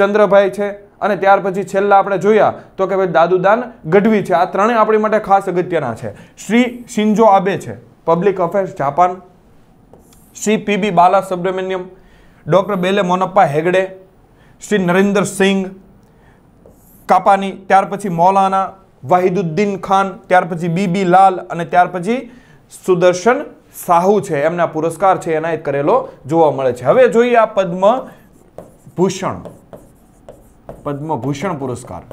S1: ચંદ્રભાઈ છે અને ત્યાર પછી છેલ્લા આપણે જોયા તો કે ભાઈ દાદુદાન ગઢવી છે આ ત્રણેય આપણી માટે ખાસ અગત્યના છે શ્રી શિન્જો આબે છે public affairs Japan Shri PB Bala Subramaniam doctor Belle Monappa Hegde Shri Narendra Singh Kapani ત્યાર પછી મૌલાના વાહિદુદ્દીન ખાન ત્યાર પછી બીબી લાલ અને ત્યાર પછી સુદર્શન સાહુ છે એમના પુરસ્કાર છે એનાયત કરેલો જોવા મળે છે હવે જોઈએ આ પદ્મ ભૂષણ પદ્મભૂષણ પુરસ્કાર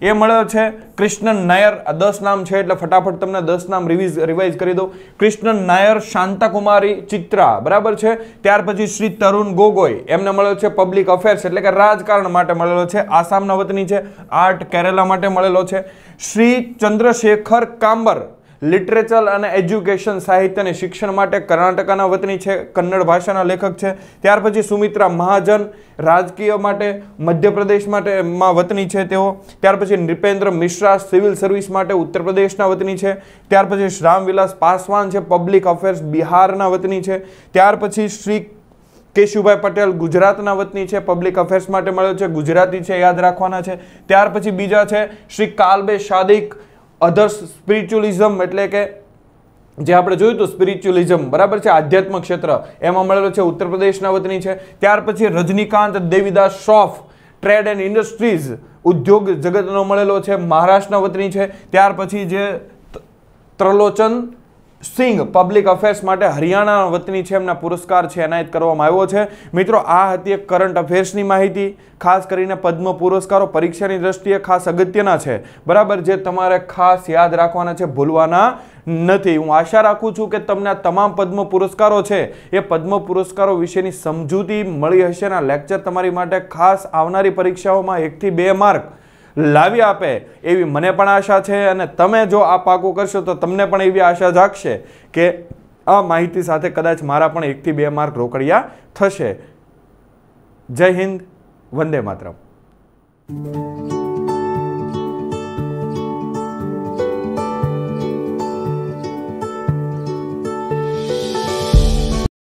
S1: એ મળ્યો છે કૃષ્ણન નાયર આ દસ નામ છે એટલે ફટાફટ તમને દસ નામ રિવિઝ રિવાઇઝ કરી દો કૃષ્ણન નાયર શાંતાકુમારી ચિત્રા બરાબર છે ત્યાર પછી શ્રી તરુણ ગોગોઈ એમને મળ્યો છે પબ્લિક અફેર્સ એટલે કે રાજકારણ માટે મળેલો છે આસામના વતની છે આર્ટ કેરેલા માટે મળેલો છે Shri Chandrashekhar Kambar literature and education સાહિત્ય અને શિક્ષણ માટે કર્ણાટકાના વતની છે કન્નડ ભાષાના લેખક છે ત્યાર પછી સુમિત્રા મહાજન રાજકીય માટે મધ્યપ્રદેશ માટે માં વતની છે તેઓ ત્યાર પછી નૃપેન્દ્ર મિશ્રા સિવિલ સર્વિસ માટે ઉત્તર પ્રદેશના વતની છે ત્યાર પછી રામવિલાસ પાસવાન છે પબ્લિક અફેર્સ બિહારના વતની છે ત્યાર પછી શ્રી કેશુભાઈ પટેલ ગુજરાતના વતની છે પબ્લિક અફેર્સ માટે મળ્યો છે ગુજરાતી છે યાદ રાખવાના છે ત્યાર પછી બીજા છે શ્રી કાલબે શાદિક અધર્સ સ્પિરિચ્યુઅલિઝમ એટલે કે જે આપણે જોયું તો સ્પિરિચ્યુઅલિઝમ બરાબર છે આધ્યાત્મ ક્ષેત્ર એમાં મળેલો છે ઉત્તર પ્રદેશના વતની છે ત્યાર પછી Rajnikant Devidas Shroff trade and industries ઉદ્યોગ જગતનો મળેલો છે મહારાષ્ટ્રના વતની છે ત્યાર પછી જે ત્રલોચન સિંઘ પબ્લિક અફેર્સ માટે હરિયાણા વતની છે એમના પુરસ્કાર છે એનાયત કરવામાં આવ્યો છે મિત્રો આ હતી એક કરંટ અફેર્સની માહિતી ખાસ કરીને પદ્મ પુરસ્કારો પરીક્ષાની દ્રષ્ટિએ ખાસ અગત્યના છે બરાબર જે તમારે ખાસ યાદ રાખવાના છે ભૂલવાના નથી હું આશા રાખું છું કે તમને તમામ પદ્મ પુરસ્કારો છે એ પદ્મ પુરસ્કારો વિશેની સમજૂતી મળી હશે અને લેક્ચર તમારી માટે ખાસ આવનારી પરીક્ષાઓમાં એકથી બે માર્ક લાવી આપે એવી મને પણ આશા છે અને તમે જો આ પાકું કરશો તો તમને પણ એવી આશા જાગશે કે આ માહિતી સાથે કદાચ મારા પણ એકથી બે માર્ક રોકડિયા થશે જય હિન્દ વંદે માતરમ